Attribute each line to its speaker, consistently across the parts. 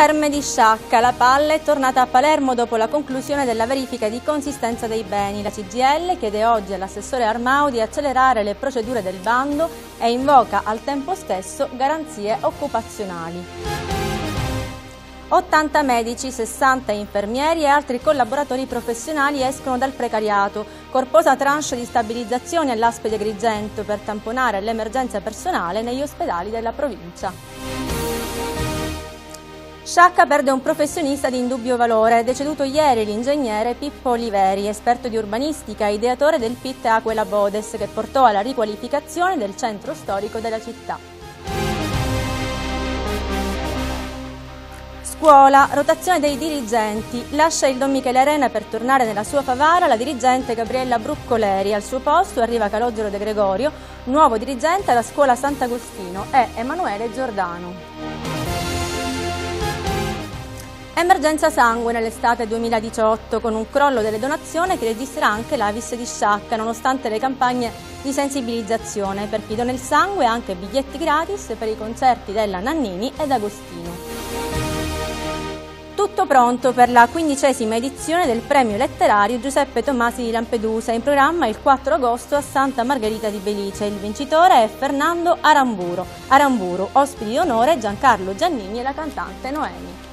Speaker 1: Terme di Sciacca, la palla è tornata a Palermo dopo la conclusione della verifica di consistenza dei beni. La CGL chiede oggi all'assessore Armau di accelerare le procedure del bando e invoca al tempo stesso garanzie occupazionali. 80 medici, 60 infermieri e altri collaboratori professionali escono dal precariato. Corposa tranche di stabilizzazione all'aspede Grigento per tamponare l'emergenza personale negli ospedali della provincia. Sciacca perde un professionista di indubbio valore, deceduto ieri l'ingegnere Pippo Oliveri, esperto di urbanistica e ideatore del PIT Aquila Bodes, che portò alla riqualificazione del centro storico della città. Scuola, rotazione dei dirigenti. Lascia il Don Michele Arena per tornare nella sua Favara la dirigente Gabriella Bruccoleri. Al suo posto arriva Calogero De Gregorio, nuovo dirigente alla scuola Sant'Agostino, e Emanuele Giordano. Emergenza sangue nell'estate 2018 con un crollo delle donazioni che registra anche l'Avis di Sciacca nonostante le campagne di sensibilizzazione per chi dona il sangue anche biglietti gratis per i concerti della Nannini ed Agostino tutto pronto per la quindicesima edizione del premio letterario Giuseppe Tomasi di Lampedusa, in programma il 4 agosto a Santa Margherita di Belice. Il vincitore è Fernando Aramburo, Aramburo ospiti di onore Giancarlo Giannini e la cantante Noemi.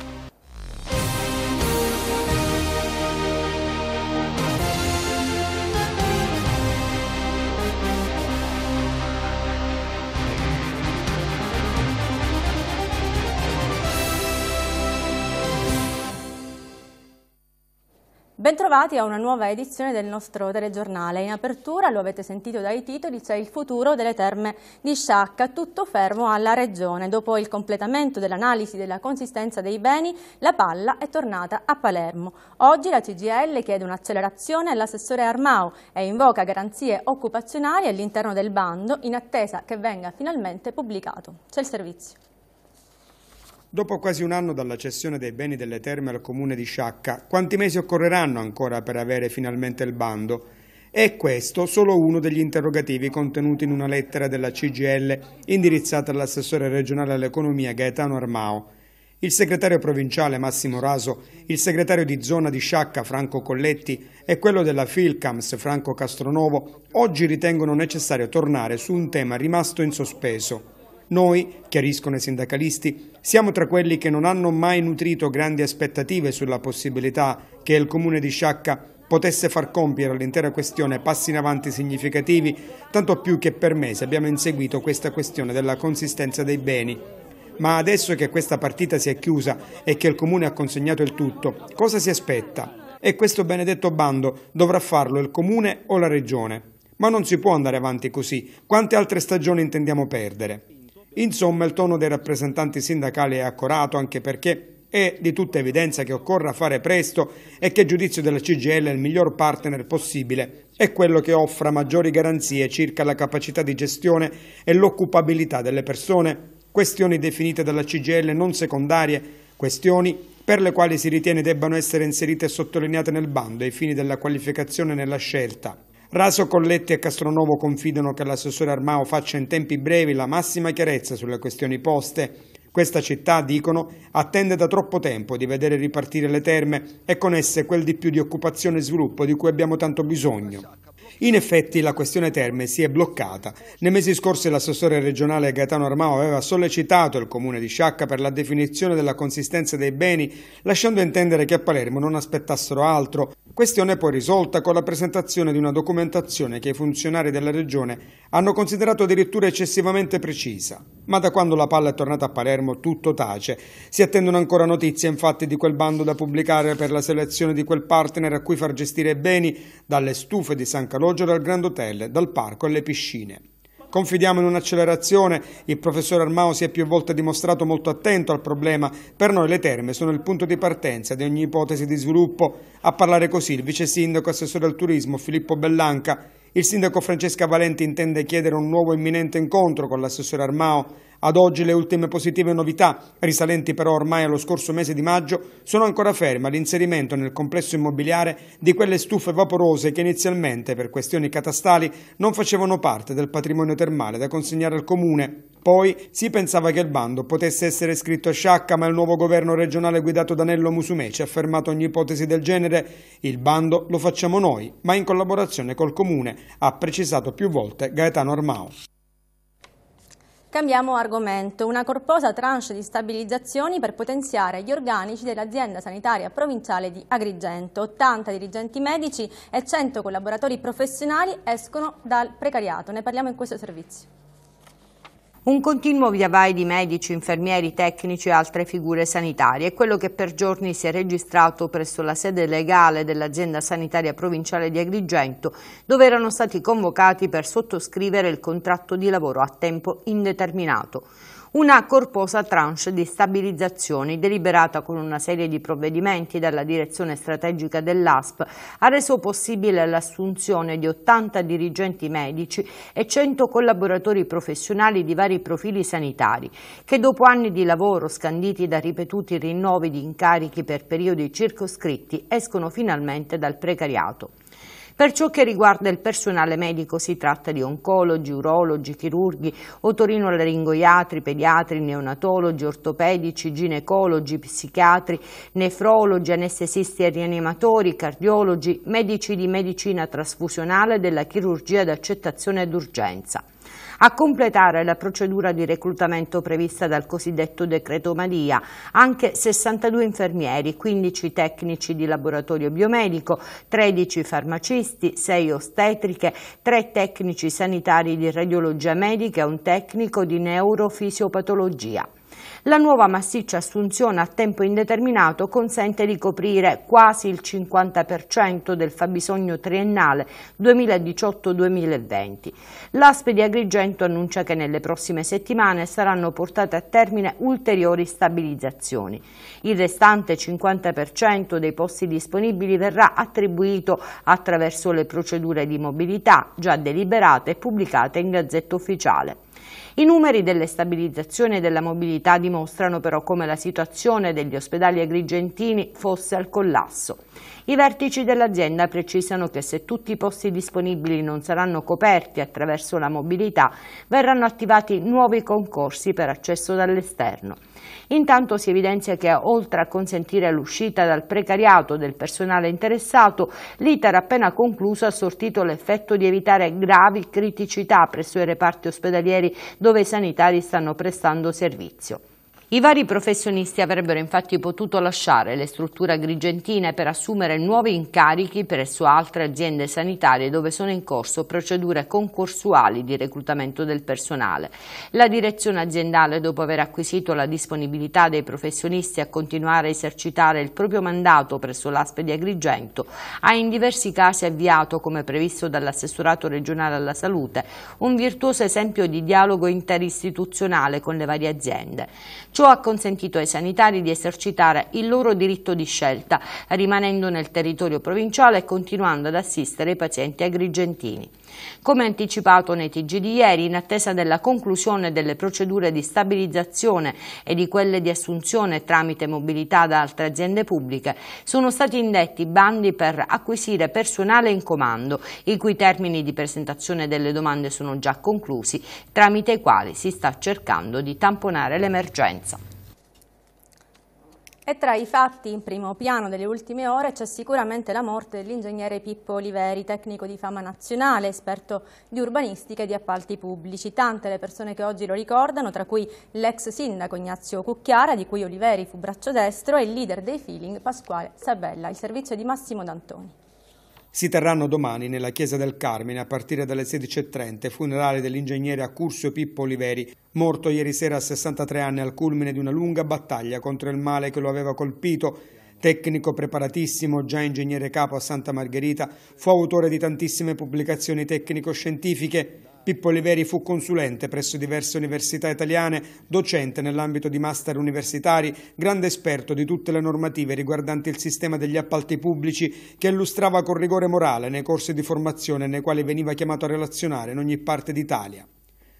Speaker 1: Bentrovati a una nuova edizione del nostro telegiornale. In apertura, lo avete sentito dai titoli, c'è il futuro delle terme di Sciacca, tutto fermo alla regione. Dopo il completamento dell'analisi della consistenza dei beni, la palla è tornata a Palermo. Oggi la CGL chiede un'accelerazione all'assessore Armao e invoca garanzie occupazionali all'interno del bando in attesa che venga finalmente pubblicato. C'è il servizio.
Speaker 2: Dopo quasi un anno dalla cessione dei beni delle terme al comune di Sciacca, quanti mesi occorreranno ancora per avere finalmente il bando? È questo solo uno degli interrogativi contenuti in una lettera della CGL indirizzata all'assessore regionale all'economia Gaetano Armao. Il segretario provinciale Massimo Raso, il segretario di zona di Sciacca Franco Colletti e quello della Filcams Franco Castronovo oggi ritengono necessario tornare su un tema rimasto in sospeso. Noi, chiariscono i sindacalisti, siamo tra quelli che non hanno mai nutrito grandi aspettative sulla possibilità che il comune di Sciacca potesse far compiere all'intera questione passi in avanti significativi, tanto più che per mesi abbiamo inseguito questa questione della consistenza dei beni. Ma adesso che questa partita si è chiusa e che il comune ha consegnato il tutto, cosa si aspetta? e questo benedetto bando dovrà farlo il comune o la regione. Ma non si può andare avanti così. Quante altre stagioni intendiamo perdere? Insomma, il tono dei rappresentanti sindacali è accorato anche perché è di tutta evidenza che occorra fare presto e che il giudizio della CGL è il miglior partner possibile è quello che offra maggiori garanzie circa la capacità di gestione e l'occupabilità delle persone, questioni definite dalla CGL non secondarie, questioni per le quali si ritiene debbano essere inserite e sottolineate nel bando ai fini della qualificazione nella scelta. Raso Colletti e Castronovo confidano che l'assessore Armao faccia in tempi brevi la massima chiarezza sulle questioni poste. Questa città, dicono, attende da troppo tempo di vedere ripartire le terme e con esse quel di più di occupazione e sviluppo di cui abbiamo tanto bisogno. In effetti la questione terme si è bloccata. Nei mesi scorsi l'assessore regionale Gaetano Armao aveva sollecitato il comune di Sciacca per la definizione della consistenza dei beni, lasciando intendere che a Palermo non aspettassero altro, Questione poi risolta con la presentazione di una documentazione che i funzionari della regione hanno considerato addirittura eccessivamente precisa. Ma da quando la palla è tornata a Palermo tutto tace. Si attendono ancora notizie infatti di quel bando da pubblicare per la selezione di quel partner a cui far gestire beni dalle stufe di San Calogero al Grand Hotel, dal parco alle piscine. Confidiamo in un'accelerazione, il professor Armao si è più volte dimostrato molto attento al problema, per noi le terme sono il punto di partenza di ogni ipotesi di sviluppo. A parlare così il vice sindaco assessore al turismo Filippo Bellanca, il sindaco Francesca Valenti intende chiedere un nuovo imminente incontro con l'assessore Armao ad oggi le ultime positive novità, risalenti però ormai allo scorso mese di maggio, sono ancora ferme all'inserimento nel complesso immobiliare di quelle stufe vaporose che inizialmente, per questioni catastali, non facevano parte del patrimonio termale da consegnare al comune. Poi si pensava che il bando potesse essere scritto a sciacca, ma il nuovo governo regionale guidato da Nello Musumeci ha fermato ogni ipotesi del genere. Il bando lo facciamo noi, ma in collaborazione col comune, ha precisato più volte Gaetano Armao.
Speaker 1: Cambiamo argomento. Una corposa tranche di stabilizzazioni per potenziare gli organici dell'azienda sanitaria provinciale di Agrigento. 80 dirigenti medici e 100 collaboratori professionali escono dal precariato. Ne parliamo in questo servizio.
Speaker 3: Un continuo viavai di medici, infermieri, tecnici e altre figure sanitarie è quello che per giorni si è registrato presso la sede legale dell'azienda sanitaria provinciale di Agrigento, dove erano stati convocati per sottoscrivere il contratto di lavoro a tempo indeterminato una corposa tranche di stabilizzazioni deliberata con una serie di provvedimenti dalla direzione strategica dell'ASP ha reso possibile l'assunzione di 80 dirigenti medici e 100 collaboratori professionali di vari profili sanitari che dopo anni di lavoro scanditi da ripetuti rinnovi di incarichi per periodi circoscritti escono finalmente dal precariato. Per ciò che riguarda il personale medico si tratta di oncologi, urologi, chirurghi, otorinolaringoiatri, pediatri, neonatologi, ortopedici, ginecologi, psichiatri, nefrologi, anestesisti e rianimatori, cardiologi, medici di medicina trasfusionale della chirurgia d'accettazione d'urgenza a completare la procedura di reclutamento prevista dal cosiddetto decreto Madia, anche 62 infermieri, 15 tecnici di laboratorio biomedico, 13 farmacisti, 6 ostetriche, 3 tecnici sanitari di radiologia medica e un tecnico di neurofisiopatologia. La nuova massiccia assunzione a tempo indeterminato consente di coprire quasi il 50% del fabbisogno triennale 2018-2020. L'ASP di Agrigento annuncia che nelle prossime settimane saranno portate a termine ulteriori stabilizzazioni. Il restante 50% dei posti disponibili verrà attribuito attraverso le procedure di mobilità già deliberate e pubblicate in Gazzetta Ufficiale. I numeri delle stabilizzazioni e della mobilità dimostrano però come la situazione degli ospedali agrigentini fosse al collasso. I vertici dell'azienda precisano che se tutti i posti disponibili non saranno coperti attraverso la mobilità, verranno attivati nuovi concorsi per accesso dall'esterno. Intanto si evidenzia che oltre a consentire l'uscita dal precariato del personale interessato, l'iter appena concluso ha sortito l'effetto di evitare gravi criticità presso i reparti ospedalieri dove i sanitari stanno prestando servizio. I vari professionisti avrebbero infatti potuto lasciare le strutture agrigentine per assumere nuovi incarichi presso altre aziende sanitarie dove sono in corso procedure concorsuali di reclutamento del personale. La direzione aziendale, dopo aver acquisito la disponibilità dei professionisti a continuare a esercitare il proprio mandato presso l'ASPE di Agrigento, ha in diversi casi avviato, come previsto dall'assessorato regionale alla salute, un virtuoso esempio di dialogo interistituzionale con le varie aziende. Ciò ha consentito ai sanitari di esercitare il loro diritto di scelta, rimanendo nel territorio provinciale e continuando ad assistere i pazienti agrigentini. Come anticipato nei TG di ieri, in attesa della conclusione delle procedure di stabilizzazione e di quelle di assunzione tramite mobilità da altre aziende pubbliche, sono stati indetti bandi per acquisire personale in comando, i cui termini di presentazione delle domande sono già conclusi, tramite i quali si sta cercando di tamponare l'emergenza.
Speaker 1: E tra i fatti in primo piano delle ultime ore c'è sicuramente la morte dell'ingegnere Pippo Oliveri, tecnico di fama nazionale, esperto di urbanistica e di appalti pubblici. Tante le persone che oggi lo ricordano, tra cui l'ex sindaco Ignazio Cucchiara, di cui Oliveri fu braccio destro, e il leader dei feeling Pasquale Sabella, il servizio di Massimo D'Antoni.
Speaker 2: Si terranno domani nella chiesa del Carmine a partire dalle 16.30 funerali dell'ingegnere Accursio Pippo Oliveri, morto ieri sera a 63 anni al culmine di una lunga battaglia contro il male che lo aveva colpito Tecnico preparatissimo, già ingegnere capo a Santa Margherita, fu autore di tantissime pubblicazioni tecnico-scientifiche. Pippo Oliveri fu consulente presso diverse università italiane, docente nell'ambito di master universitari, grande esperto di tutte le normative riguardanti il sistema degli appalti pubblici che illustrava con rigore morale nei corsi di formazione nei quali veniva chiamato a relazionare in ogni parte d'Italia.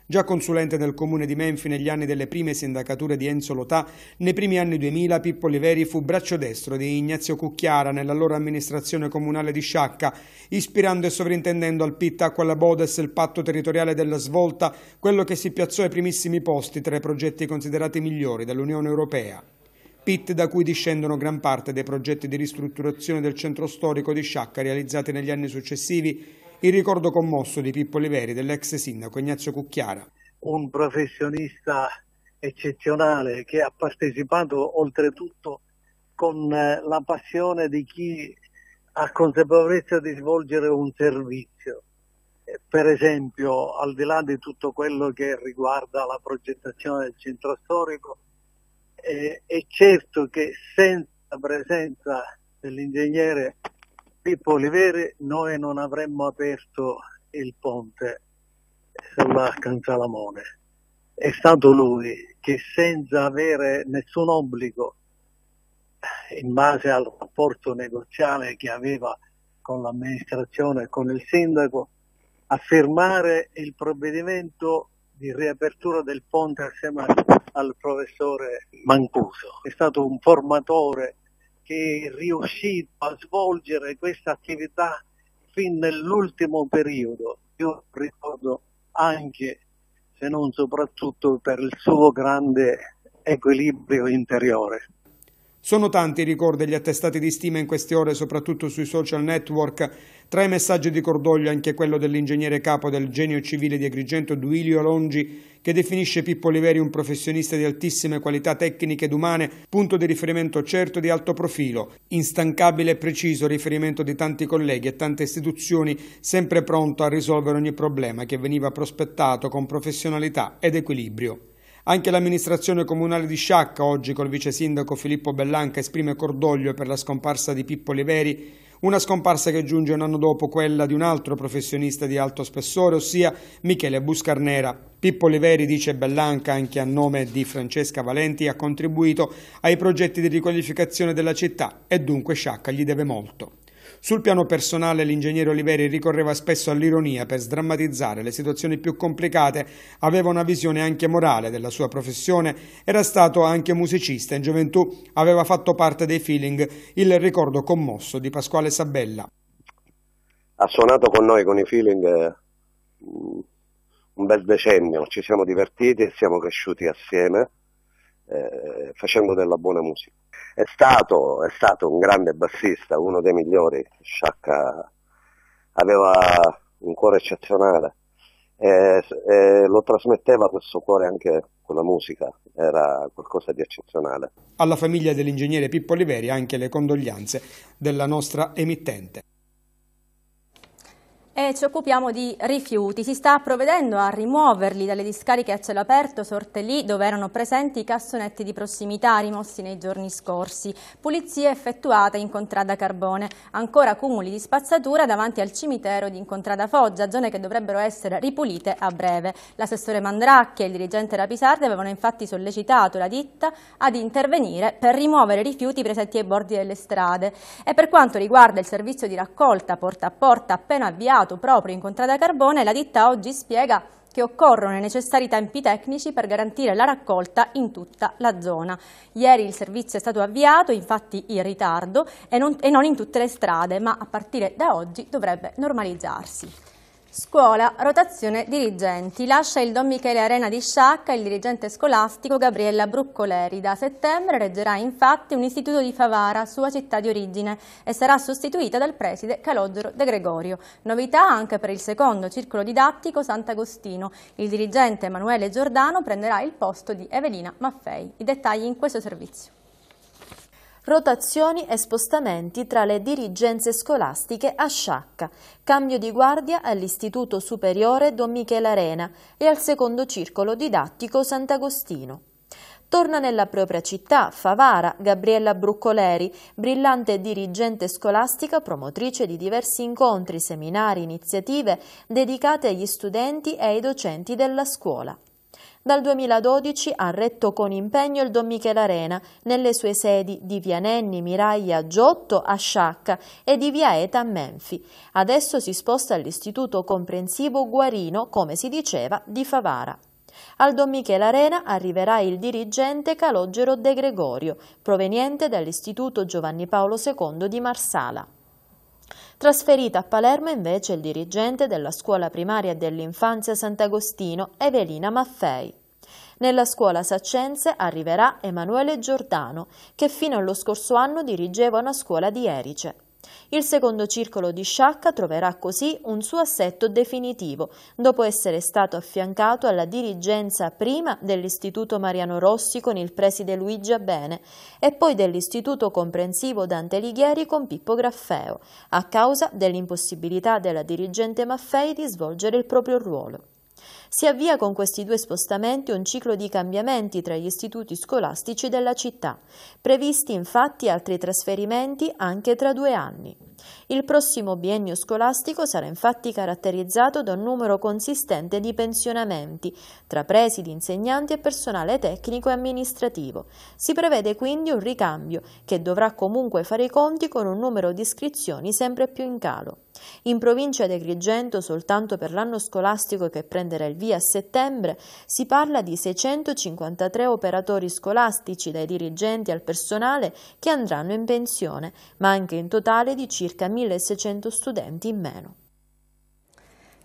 Speaker 2: Già consulente nel comune di Menfi negli anni delle prime sindacature di Enzo Lotà, nei primi anni 2000 Pippo Oliveri fu braccio destro di Ignazio Cucchiara nell'allora amministrazione comunale di Sciacca, ispirando e sovrintendendo al Pitta con la Bodes il patto territoriale della svolta, quello che si piazzò ai primissimi posti tra i progetti considerati migliori dall'Unione Europea. Pitt da cui discendono gran parte dei progetti di ristrutturazione del centro storico di Sciacca realizzati negli anni successivi il ricordo commosso di Pippo Liberi dell'ex sindaco Ignazio Cucchiara.
Speaker 4: Un professionista eccezionale che ha partecipato oltretutto con eh, la passione di chi ha consapevolezza di svolgere un servizio. Eh, per esempio, al di là di tutto quello che riguarda la progettazione del centro storico, eh, è certo che senza la presenza dell'ingegnere Pippo Oliveri noi non avremmo aperto il ponte sulla Canzalamone. È stato lui che senza avere nessun obbligo in base al rapporto negoziale che aveva con l'amministrazione e con il sindaco, a firmare il provvedimento di riapertura del ponte assieme al professore Mancuso. È stato un formatore che è riuscito a svolgere questa attività fin nell'ultimo periodo. Io ricordo anche, se non soprattutto, per il suo grande equilibrio interiore.
Speaker 2: Sono tanti i ricordi e gli attestati di stima in queste ore, soprattutto sui social network. Tra i messaggi di cordoglio anche quello dell'ingegnere capo del genio civile di Agrigento Duilio Longi, che definisce Pippo Oliveri un professionista di altissime qualità tecniche ed umane, punto di riferimento certo di alto profilo, instancabile e preciso riferimento di tanti colleghi e tante istituzioni, sempre pronto a risolvere ogni problema che veniva prospettato con professionalità ed equilibrio. Anche l'amministrazione comunale di Sciacca, oggi col vice sindaco Filippo Bellanca, esprime cordoglio per la scomparsa di Pippo Liveri, una scomparsa che giunge un anno dopo quella di un altro professionista di alto spessore, ossia Michele Buscarnera. Pippo Liveri, dice Bellanca, anche a nome di Francesca Valenti, ha contribuito ai progetti di riqualificazione della città e dunque Sciacca gli deve molto. Sul piano personale l'ingegnere Oliveri ricorreva spesso all'ironia per sdrammatizzare le situazioni più complicate, aveva una visione anche morale della sua professione, era stato anche musicista, in gioventù aveva fatto parte dei feeling il ricordo commosso di Pasquale Sabella.
Speaker 4: Ha suonato con noi, con i feeling, eh, un bel decennio, ci siamo divertiti e siamo cresciuti assieme eh, facendo della buona musica è stato, è stato un grande bassista, uno dei migliori, Sciacca aveva un cuore eccezionale e, e, lo trasmetteva questo cuore anche con la musica, era qualcosa di eccezionale.
Speaker 2: Alla famiglia dell'ingegnere Pippo Oliveri anche le condoglianze della nostra emittente
Speaker 1: e ci occupiamo di rifiuti. Si sta provvedendo a rimuoverli dalle discariche a cielo aperto, sorte lì dove erano presenti i cassonetti di prossimità rimossi nei giorni scorsi, pulizie effettuate in Contrada Carbone, ancora cumuli di spazzatura davanti al cimitero di Incontrada Foggia, zone che dovrebbero essere ripulite a breve. L'assessore Mandracchi e il dirigente Rapisardi avevano infatti sollecitato la ditta ad intervenire per rimuovere i rifiuti presenti ai bordi delle strade e per quanto riguarda il servizio di raccolta porta a porta appena avviato realizzato proprio in Contrada Carbone, la ditta oggi spiega che occorrono i necessari tempi tecnici per garantire la raccolta in tutta la zona. Ieri il servizio è stato avviato, infatti in ritardo, e non, e non in tutte le strade, ma a partire da oggi dovrebbe normalizzarsi. Scuola, rotazione dirigenti. Lascia il Don Michele Arena di Sciacca il dirigente scolastico Gabriella Bruccoleri. Da settembre reggerà infatti un istituto di Favara, sua città di origine, e sarà sostituita dal preside Calogero De Gregorio. Novità anche per il secondo circolo didattico Sant'Agostino. Il dirigente
Speaker 5: Emanuele Giordano prenderà il
Speaker 1: posto di Evelina Maffei. I dettagli in questo servizio
Speaker 5: rotazioni e spostamenti tra le dirigenze scolastiche a Sciacca, cambio di guardia all'Istituto Superiore Don Michele Arena e al secondo circolo didattico Sant'Agostino. Torna nella propria città, Favara, Gabriella Bruccoleri, brillante dirigente scolastica, promotrice di diversi incontri, seminari, iniziative dedicate agli studenti e ai docenti della scuola. Dal 2012 ha retto con impegno il Don Michele Arena nelle sue sedi di Via Nenni, Miraglia, Giotto a Sciacca e di Via Eta a Menfi. Adesso si sposta all'Istituto Comprensivo Guarino, come si diceva, di Favara. Al Don Michele Arena arriverà il dirigente Calogero De Gregorio, proveniente dall'Istituto Giovanni Paolo II di Marsala. Trasferita a Palermo invece il dirigente della scuola primaria dell'infanzia Sant'Agostino, Evelina Maffei. Nella scuola saccense arriverà Emanuele Giordano, che fino allo scorso anno dirigeva una scuola di Erice. Il secondo circolo di Sciacca troverà così un suo assetto definitivo, dopo essere stato affiancato alla dirigenza prima dell'Istituto Mariano Rossi con il preside Luigi Abene e poi dell'Istituto Comprensivo Dante Alighieri con Pippo Graffeo, a causa dell'impossibilità della dirigente Maffei di svolgere il proprio ruolo. Si avvia con questi due spostamenti un ciclo di cambiamenti tra gli istituti scolastici della città, previsti infatti altri trasferimenti anche tra due anni. Il prossimo biennio scolastico sarà infatti caratterizzato da un numero consistente di pensionamenti tra presidi, insegnanti e personale tecnico e amministrativo. Si prevede quindi un ricambio che dovrà comunque fare i conti con un numero di iscrizioni sempre più in calo. In provincia di Agrigento, soltanto per l'anno scolastico che prenderà il via settembre, si parla di 653 operatori scolastici, dai dirigenti al personale, che andranno in pensione, ma anche in totale di circa 1600 studenti in meno.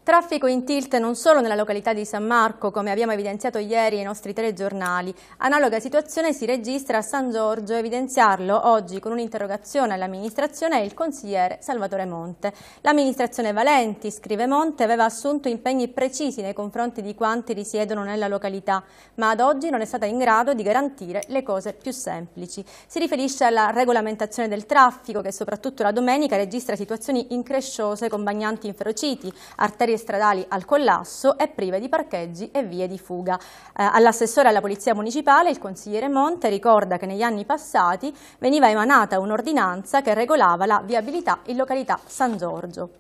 Speaker 1: Traffico in tilt non solo nella località di San Marco, come abbiamo evidenziato ieri nei nostri telegiornali. Analoga situazione si registra a San Giorgio, evidenziarlo oggi con un'interrogazione all'amministrazione e il consigliere Salvatore Monte. L'amministrazione Valenti, scrive Monte, aveva assunto impegni precisi nei confronti di quanti risiedono nella località, ma ad oggi non è stata in grado di garantire le cose più semplici. Si riferisce alla regolamentazione del traffico, che soprattutto la domenica registra situazioni incresciose con bagnanti inferociti, arterie arterie stradali al collasso e prive di parcheggi e vie di fuga. Eh, All'assessore alla Polizia Municipale, il consigliere Monte, ricorda che negli anni passati veniva emanata un'ordinanza che regolava la viabilità in località San Giorgio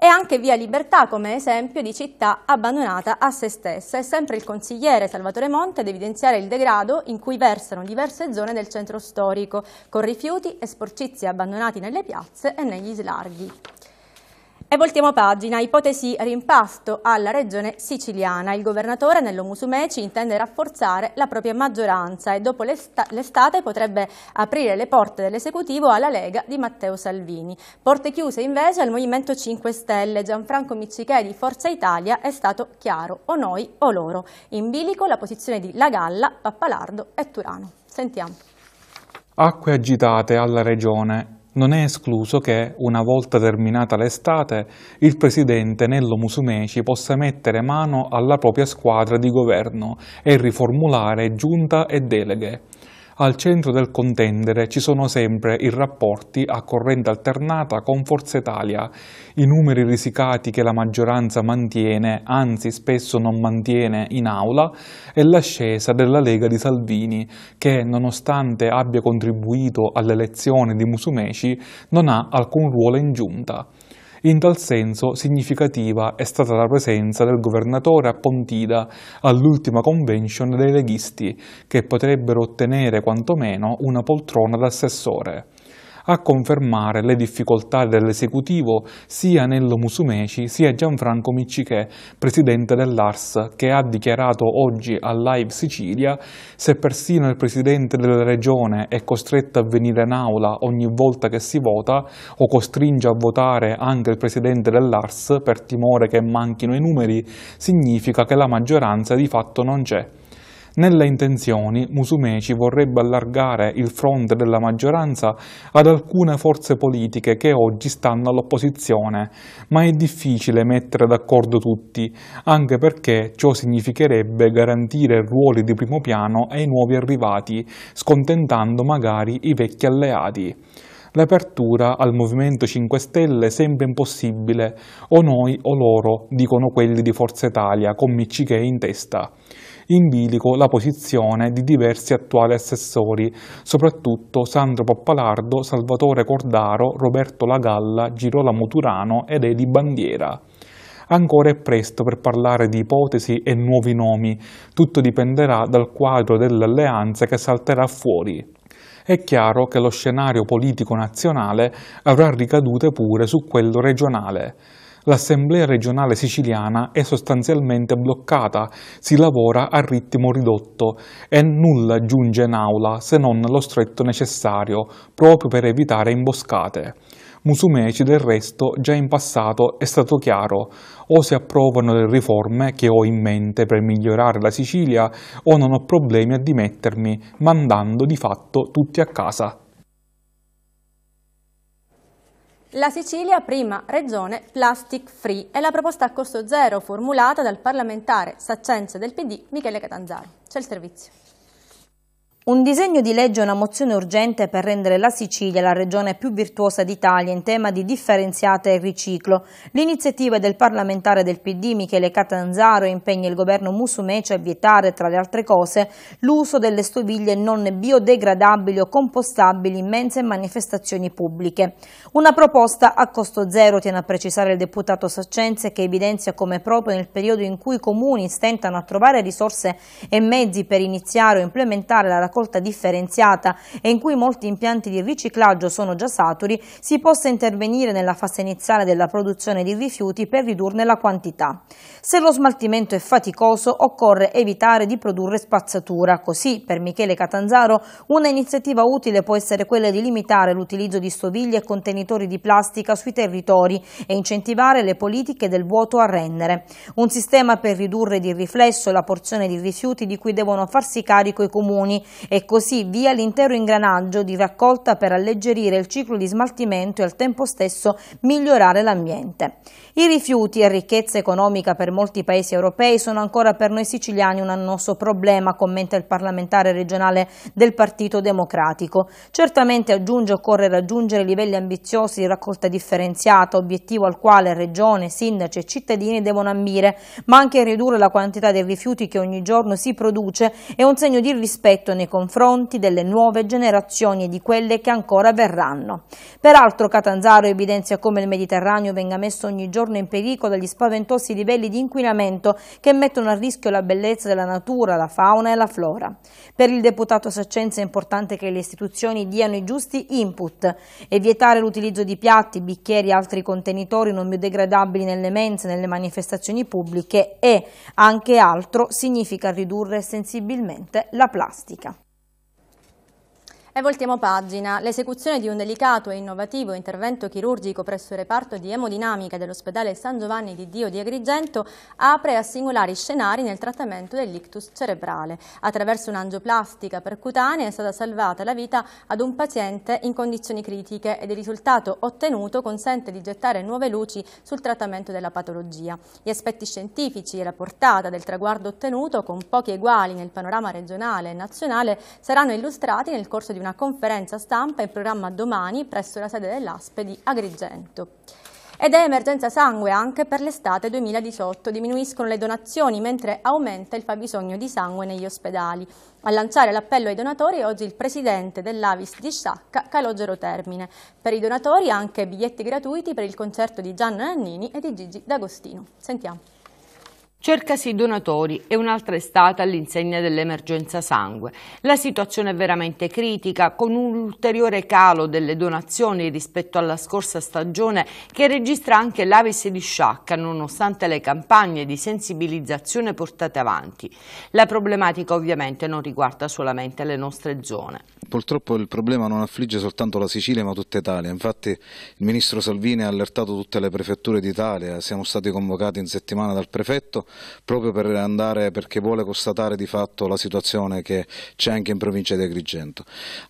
Speaker 1: e anche Via Libertà come esempio di città abbandonata a se stessa. È sempre il consigliere Salvatore Monte ad evidenziare il degrado in cui versano diverse zone del centro storico, con rifiuti e sporcizie abbandonati nelle piazze e negli slarghi. E voltiamo pagina, ipotesi rimpasto alla regione siciliana. Il governatore Nello Musumeci intende rafforzare la propria maggioranza e dopo l'estate potrebbe aprire le porte dell'esecutivo alla Lega di Matteo Salvini. Porte chiuse invece al Movimento 5 Stelle. Gianfranco Miccichè di Forza Italia è stato chiaro, o noi o loro. In bilico la posizione di La Galla, Pappalardo e Turano. Sentiamo.
Speaker 6: Acque agitate alla regione non è escluso che, una volta terminata l'estate, il presidente Nello Musumeci possa mettere mano alla propria squadra di governo e riformulare giunta e deleghe. Al centro del contendere ci sono sempre i rapporti a corrente alternata con Forza Italia, i numeri risicati che la maggioranza mantiene, anzi spesso non mantiene in aula, e l'ascesa della Lega di Salvini, che nonostante abbia contribuito all'elezione di Musumeci non ha alcun ruolo in giunta. In tal senso significativa è stata la presenza del governatore a Pontida all'ultima convention dei leghisti, che potrebbero ottenere quantomeno una poltrona d'assessore a confermare le difficoltà dell'esecutivo sia Nello Musumeci sia Gianfranco Miccichè, presidente dell'ARS, che ha dichiarato oggi a Live Sicilia se persino il presidente della regione è costretto a venire in aula ogni volta che si vota o costringe a votare anche il presidente dell'ARS per timore che manchino i numeri, significa che la maggioranza di fatto non c'è. Nelle intenzioni, Musumeci vorrebbe allargare il fronte della maggioranza ad alcune forze politiche che oggi stanno all'opposizione, ma è difficile mettere d'accordo tutti, anche perché ciò significherebbe garantire ruoli di primo piano ai nuovi arrivati, scontentando magari i vecchi alleati. L'apertura al Movimento 5 Stelle sembra impossibile, o noi o loro, dicono quelli di Forza Italia, con Micciche in testa in bilico la posizione di diversi attuali assessori, soprattutto Sandro Pappalardo, Salvatore Cordaro, Roberto Lagalla, Girolamo Turano ed Edi Bandiera. Ancora è presto per parlare di ipotesi e nuovi nomi, tutto dipenderà dal quadro dell'alleanza che salterà fuori è chiaro che lo scenario politico nazionale avrà ricadute pure su quello regionale l'Assemblea regionale siciliana è sostanzialmente bloccata, si lavora a ritmo ridotto e nulla giunge in aula se non lo stretto necessario, proprio per evitare imboscate. Musumeci del resto già in passato è stato chiaro, o si approvano le riforme che ho in mente per migliorare la Sicilia o non ho problemi a dimettermi, mandando di fatto tutti a casa.
Speaker 1: La Sicilia prima regione plastic free è la proposta a costo zero formulata dal parlamentare saccense del PD Michele Catanzaro. C'è il servizio.
Speaker 7: Un disegno di legge e una mozione urgente per rendere la Sicilia la regione più virtuosa d'Italia in tema di differenziata e riciclo. L'iniziativa del parlamentare del PD Michele Catanzaro impegna il governo Musumeci a vietare, tra le altre cose, l'uso delle stoviglie non biodegradabili o compostabili in mense manifestazioni pubbliche. Una proposta a costo zero, tiene a precisare il deputato Saccenze, che evidenzia come proprio nel periodo in cui i comuni stentano a trovare risorse e mezzi per iniziare o implementare la raccolta raccolta differenziata e in cui molti impianti di riciclaggio sono già saturi, si possa intervenire nella fase iniziale della produzione di rifiuti per ridurne la quantità. Se lo smaltimento è faticoso, occorre evitare di produrre spazzatura. Così, per Michele Catanzaro, una iniziativa utile può essere quella di limitare l'utilizzo di stoviglie e contenitori di plastica sui territori e incentivare le politiche del vuoto a rendere. Un sistema per ridurre di riflesso la porzione di rifiuti di cui devono farsi carico i comuni e così via l'intero ingranaggio di raccolta per alleggerire il ciclo di smaltimento e al tempo stesso migliorare l'ambiente. I rifiuti e ricchezza economica per molti paesi europei sono ancora per noi siciliani un annoso problema, commenta il parlamentare regionale del Partito Democratico. Certamente aggiunge occorre raggiungere livelli ambiziosi di raccolta differenziata, obiettivo al quale regione, sindaci e cittadini devono ambire, ma anche ridurre la quantità dei rifiuti che ogni giorno si produce è un segno di rispetto nei nei confronti delle nuove generazioni e di quelle che ancora verranno. Peraltro Catanzaro evidenzia come il Mediterraneo venga messo ogni giorno in pericolo dagli spaventosi livelli di inquinamento che mettono a rischio la bellezza della natura, la fauna e la flora. Per il deputato Saccenza è importante che le istituzioni diano i giusti input e vietare l'utilizzo di piatti, bicchieri e altri contenitori non biodegradabili nelle mense, nelle manifestazioni pubbliche e anche altro significa ridurre sensibilmente la plastica.
Speaker 1: E voltiamo pagina. L'esecuzione di un delicato e innovativo intervento chirurgico presso il reparto di emodinamica dell'ospedale San Giovanni di Dio di Agrigento apre a singolari scenari nel trattamento dell'ictus cerebrale. Attraverso un'angioplastica percutanea è stata salvata la vita ad un paziente in condizioni critiche ed il risultato ottenuto consente di gettare nuove luci sul trattamento della patologia. Gli aspetti scientifici e la portata del traguardo ottenuto, con pochi eguali nel panorama regionale e nazionale, saranno illustrati nel corso di una una conferenza stampa in programma domani presso la sede dell'ASPE di Agrigento. Ed è emergenza sangue anche per l'estate 2018. Diminuiscono le donazioni mentre aumenta il fabbisogno di sangue negli ospedali. A lanciare l'appello ai donatori è oggi il presidente dell'Avis di Sciacca, Calogero Termine. Per i donatori anche biglietti gratuiti per il concerto di Gianna Nannini e di Gigi D'Agostino. Sentiamo.
Speaker 3: Cercasi donatori e un'altra estate all'insegna dell'emergenza sangue. La situazione è veramente critica, con un ulteriore calo delle donazioni rispetto alla scorsa stagione che registra anche l'Avis di Sciacca, nonostante le campagne di sensibilizzazione portate avanti. La problematica ovviamente non riguarda solamente le nostre zone.
Speaker 8: Purtroppo il problema non affligge soltanto la Sicilia ma tutta Italia. Infatti il ministro Salvini ha allertato tutte le prefetture d'Italia, siamo stati convocati in settimana dal prefetto proprio per andare, perché vuole constatare di fatto la situazione che c'è anche in provincia di Agrigento.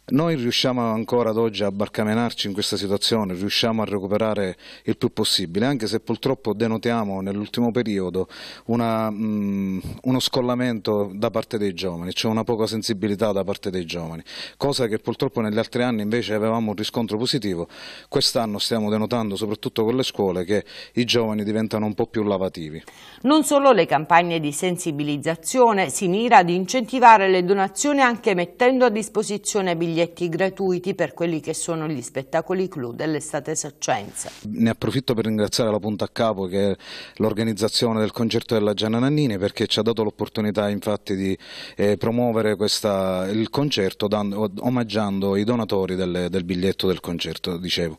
Speaker 8: Noi riusciamo ancora ad oggi a barcamenarci in questa situazione, riusciamo a recuperare il più possibile, anche se purtroppo denotiamo nell'ultimo periodo una, um, uno scollamento da parte dei giovani, cioè una poca sensibilità da parte dei giovani, cosa che purtroppo negli altri anni invece avevamo un riscontro positivo, quest'anno stiamo denotando soprattutto con le scuole che i giovani diventano un po' più lavativi.
Speaker 3: Non solo solo le campagne di sensibilizzazione, si mira ad incentivare le donazioni anche mettendo a disposizione biglietti gratuiti per quelli che sono gli spettacoli clou dell'estate saccenza.
Speaker 8: Ne approfitto per ringraziare la Punta a Capo che è l'organizzazione del concerto della Gianna Nannini perché ci ha dato l'opportunità infatti di eh, promuovere questa, il concerto dando, omaggiando i donatori del, del biglietto del concerto, dicevo.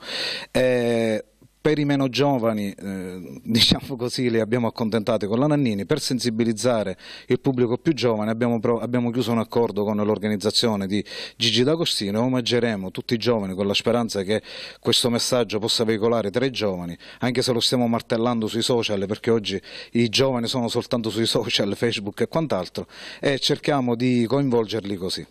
Speaker 8: Eh, per i meno giovani, eh, diciamo così, li abbiamo accontentati con la Nannini, per sensibilizzare il pubblico più giovane abbiamo, abbiamo chiuso un accordo con l'organizzazione di Gigi D'Agostino e omaggeremo tutti i giovani con la speranza che questo messaggio possa veicolare tra i giovani, anche se lo stiamo martellando sui social, perché oggi i giovani sono soltanto sui social, Facebook e quant'altro, e cerchiamo di coinvolgerli così.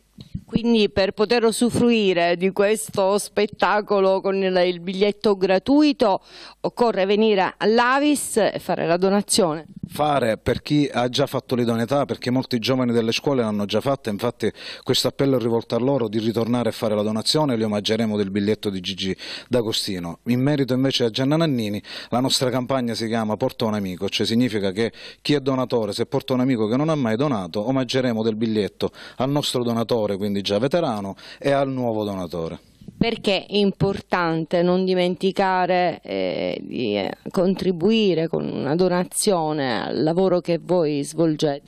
Speaker 3: Quindi per poter usufruire di questo spettacolo con il biglietto gratuito occorre venire all'Avis e fare la donazione.
Speaker 8: Fare per chi ha già fatto l'idoneità, perché molti giovani delle scuole l'hanno già fatta, infatti questo appello è rivolto a loro di ritornare a fare la donazione e li omaggeremo del biglietto di Gigi D'Agostino. In merito invece a Gianna Nannini, la nostra campagna si chiama Porta un amico, cioè significa che chi è donatore, se porta un amico che non ha mai donato, omaggeremo del biglietto al nostro donatore, quindi quindi già veterano, e al nuovo donatore
Speaker 3: perché è importante non dimenticare eh, di eh, contribuire con una donazione al lavoro che voi svolgete?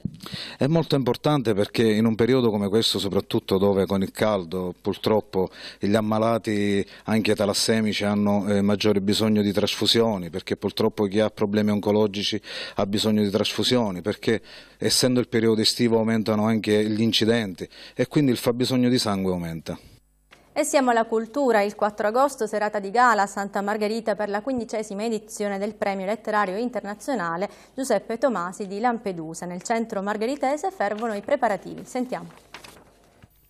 Speaker 8: È molto importante perché in un periodo come questo, soprattutto dove con il caldo purtroppo gli ammalati anche talassemici hanno eh, maggiore bisogno di trasfusioni, perché purtroppo chi ha problemi oncologici ha bisogno di trasfusioni, perché essendo il periodo estivo aumentano anche gli incidenti e quindi il fabbisogno di sangue aumenta.
Speaker 1: E siamo alla cultura. Il 4 agosto, serata di gala a Santa Margherita per la quindicesima edizione del premio letterario internazionale Giuseppe Tomasi di Lampedusa. Nel centro margheritese fervono i preparativi. Sentiamo.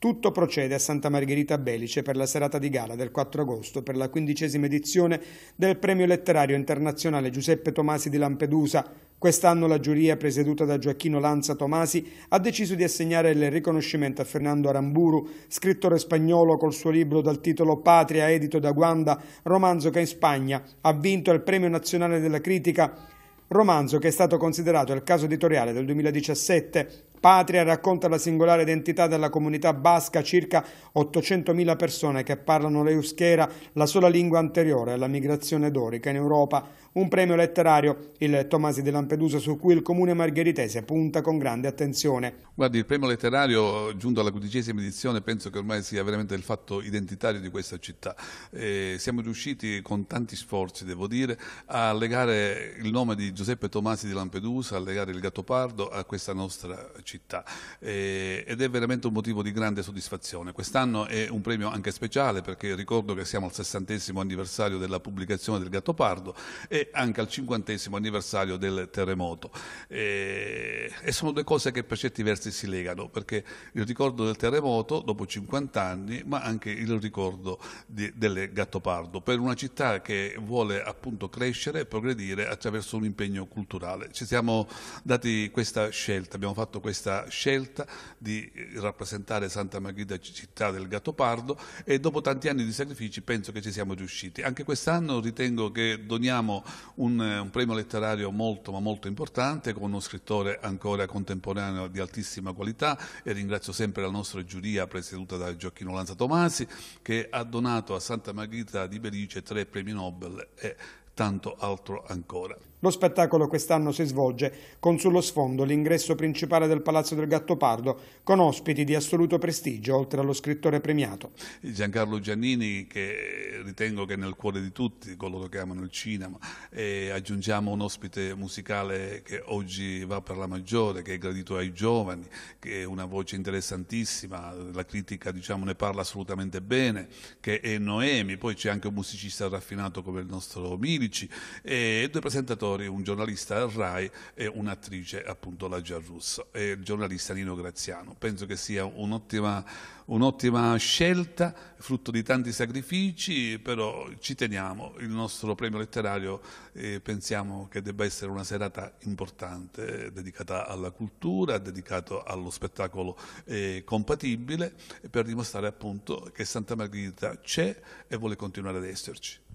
Speaker 2: Tutto procede a Santa Margherita Belice per la serata di gala del 4 agosto per la quindicesima edizione del Premio Letterario Internazionale Giuseppe Tomasi di Lampedusa. Quest'anno la giuria presieduta da Gioacchino Lanza Tomasi ha deciso di assegnare il riconoscimento a Fernando Aramburu, scrittore spagnolo col suo libro dal titolo Patria, edito da Guanda, romanzo che in Spagna ha vinto il Premio Nazionale della Critica romanzo che è stato considerato il caso editoriale del 2017 Patria racconta la singolare identità della comunità basca, circa 800.000 persone che parlano l'euschera, la sola lingua anteriore alla migrazione dorica in Europa, un premio letterario, il Tomasi di Lampedusa, su cui il comune margheritese punta con grande attenzione.
Speaker 9: Guardi, il premio letterario giunto alla quindicesima edizione penso che ormai sia veramente il fatto identitario di questa città. Eh, siamo riusciti con tanti sforzi, devo dire, a legare il nome di Giuseppe Tomasi di Lampedusa, a legare il Gattopardo a questa nostra città eh, ed è veramente un motivo di grande soddisfazione. Quest'anno è un premio anche speciale perché ricordo che siamo al sessantesimo anniversario della pubblicazione del Gattopardo e e anche al cinquantesimo anniversario del terremoto. E, e sono due cose che per certi versi si legano, perché il ricordo del terremoto dopo 50 anni, ma anche il ricordo di, del Gattopardo, per una città che vuole appunto crescere e progredire attraverso un impegno culturale. Ci siamo dati questa scelta, abbiamo fatto questa scelta di rappresentare Santa Margherita città del Gattopardo e dopo tanti anni di sacrifici penso che ci siamo riusciti. Anche quest'anno ritengo che doniamo un, eh, un premio letterario molto ma molto importante con uno scrittore ancora contemporaneo di altissima qualità e ringrazio sempre la nostra giuria presieduta da Gioacchino Lanza Tomasi che ha donato a Santa Margherita di Belice tre premi Nobel e tanto altro ancora.
Speaker 2: Lo spettacolo quest'anno si svolge con sullo sfondo l'ingresso principale del Palazzo del Gattopardo, con ospiti di assoluto prestigio, oltre allo scrittore premiato.
Speaker 9: Giancarlo Giannini, che ritengo che nel cuore di tutti, coloro che amano il cinema, e aggiungiamo un ospite musicale che oggi va per la maggiore, che è gradito ai giovani, che è una voce interessantissima, la critica diciamo, ne parla assolutamente bene, che è Noemi, poi c'è anche un musicista raffinato come il nostro Milici, e due presentatori conduttori, un giornalista RAI e un'attrice, appunto la Giarrusso, e il giornalista Nino Graziano. Penso che sia un'ottima, un'ottima scelta, frutto di tanti sacrifici, però ci teniamo. Il nostro premio letterario eh, pensiamo che debba essere una serata importante, eh, dedicata alla cultura, dedicata allo spettacolo eh, compatibile, per dimostrare appunto che Santa Margherita c'è e vuole continuare ad esserci.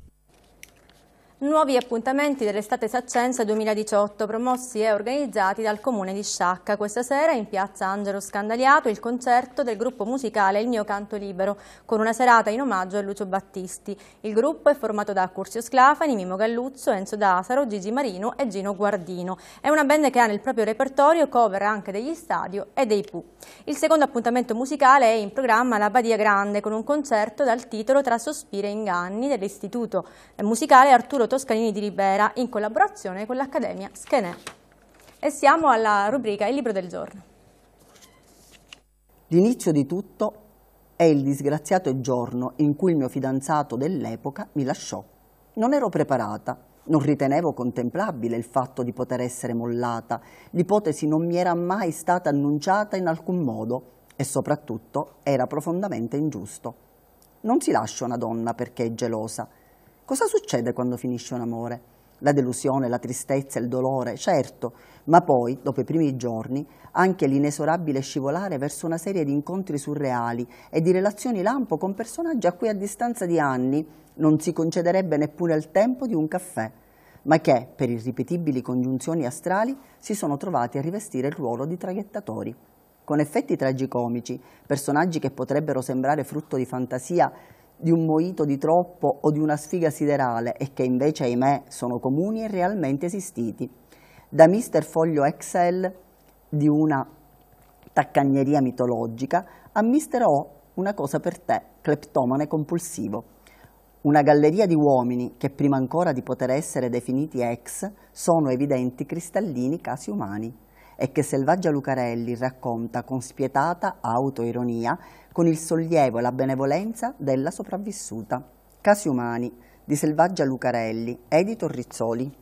Speaker 1: Nuovi appuntamenti dell'estate Saccenza 2018 promossi e organizzati dal comune di Sciacca. Questa sera in piazza Angelo Scandaliato il concerto del gruppo musicale Il mio canto libero con una serata in omaggio a Lucio Battisti. Il gruppo è formato da Curzio Sclafani, Mimo Galluzzo, Enzo D'Asaro, Gigi Marino e Gino Guardino. È una band che ha nel proprio repertorio cover anche degli stadio e dei Pooh. Il secondo appuntamento musicale è in programma la Badia Grande con un concerto dal titolo Tra sospire e inganni dell'istituto musicale Arturo Toscanini di Libera in collaborazione con l'Accademia Schenè. E siamo alla rubrica Il libro del giorno.
Speaker 10: L'inizio di tutto è il disgraziato giorno in cui il mio fidanzato dell'epoca mi lasciò. Non ero preparata, non ritenevo contemplabile il fatto di poter essere mollata, l'ipotesi non mi era mai stata annunciata in alcun modo e soprattutto era profondamente ingiusto. Non si lascia una donna perché è gelosa, Cosa succede quando finisce un amore? La delusione, la tristezza, il dolore, certo, ma poi, dopo i primi giorni, anche l'inesorabile scivolare verso una serie di incontri surreali e di relazioni lampo con personaggi a cui a distanza di anni non si concederebbe neppure il tempo di un caffè, ma che, per irripetibili congiunzioni astrali, si sono trovati a rivestire il ruolo di traghettatori. Con effetti tragicomici, personaggi che potrebbero sembrare frutto di fantasia di un moito di troppo o di una sfiga siderale e che invece, ahimè, sono comuni e realmente esistiti. Da mister foglio Excel di una taccagneria mitologica a mister O una cosa per te, cleptomane compulsivo. Una galleria di uomini che prima ancora di poter essere definiti ex sono evidenti cristallini casi umani e che Selvaggia Lucarelli racconta con spietata autoironia, con il sollievo e la benevolenza della sopravvissuta. Casi umani di Selvaggia Lucarelli, edito Rizzoli.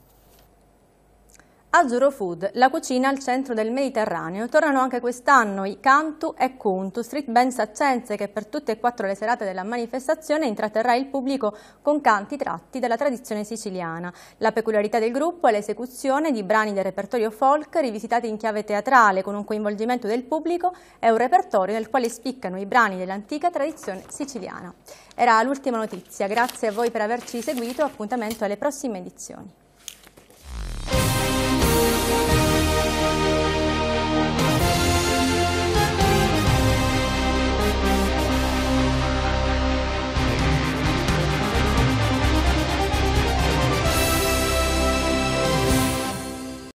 Speaker 1: Azzurro Food, la cucina al centro del Mediterraneo, tornano anche quest'anno i Cantu e Cuntu, street band saccenze che per tutte e quattro le serate della manifestazione intratterrà il pubblico con canti tratti dalla tradizione siciliana. La peculiarità del gruppo è l'esecuzione di brani del repertorio folk rivisitati in chiave teatrale con un coinvolgimento del pubblico e un repertorio nel quale spiccano i brani dell'antica tradizione siciliana. Era l'ultima notizia, grazie a voi per averci seguito, appuntamento alle prossime edizioni.